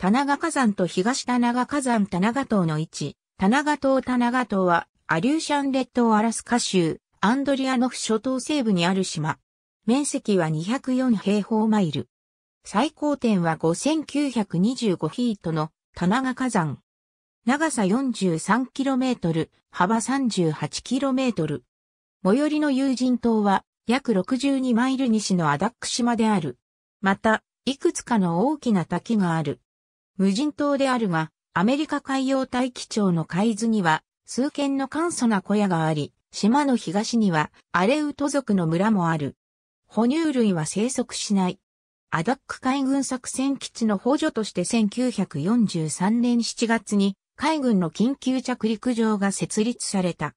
田長火山と東田長火山田長島の位置、田長島田長島は、アリューシャン列島アラスカ州、アンドリアノフ諸島西部にある島。面積は204平方マイル。最高点は5925フィートの田長火山。長さ 43km、幅 38km。最寄りの友人島は約62マイル西のアダック島である。また、いくつかの大きな滝がある。無人島であるが、アメリカ海洋大気庁の海図には、数軒の簡素な小屋があり、島の東には、アレウト族の村もある。哺乳類は生息しない。アダック海軍作戦基地の補助として1943年7月に海軍の緊急着陸場が設立された。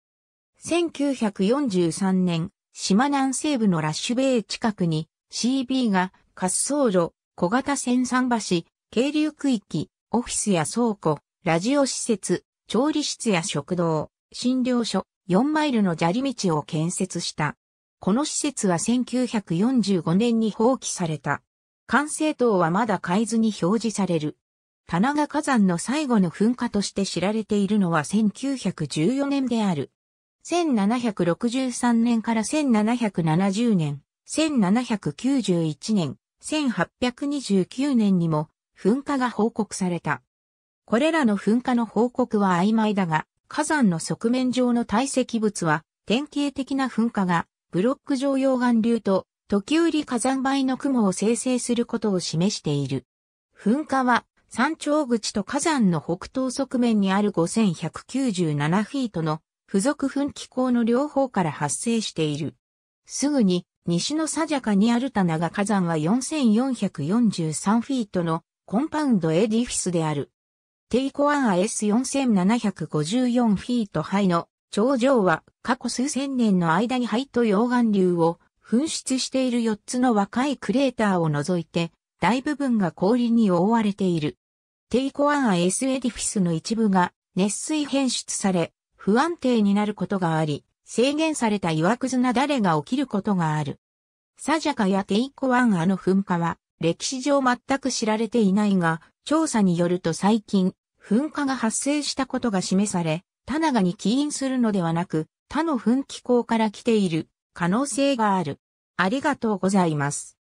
1943年、島南西部のラッシュベイ近くに CB が滑走路、小型船桟橋、渓流区域、オフィスや倉庫、ラジオ施設、調理室や食堂、診療所、4マイルの砂利道を建設した。この施設は1945年に放棄された。完成塔はまだ海図に表示される。棚中火山の最後の噴火として知られているのは1914年である。1763年から1770年、1791年、1829年にも噴火が報告された。これらの噴火の報告は曖昧だが、火山の側面上の堆積物は、典型的な噴火が、ブロック状溶岩流と、時折火山灰の雲を生成することを示している。噴火は、山頂口と火山の北東側面にある5197フィートの付属噴気口の両方から発生している。すぐに西のサジャカにある棚が火山は4443フィートのコンパウンドエディフィスである。テイコアン IS4754 フィート肺の頂上は過去数千年の間に肺と溶岩流を噴出している4つの若いクレーターを除いて大部分が氷に覆われている。テイコアン IS エディフィスの一部が熱水変出され不安定になることがあり制限された岩くずなだれが起きることがある。サジャカやテイコアンアの噴火は歴史上全く知られていないが、調査によると最近、噴火が発生したことが示され、タナガに起因するのではなく、他の噴気口から来ている可能性がある。ありがとうございます。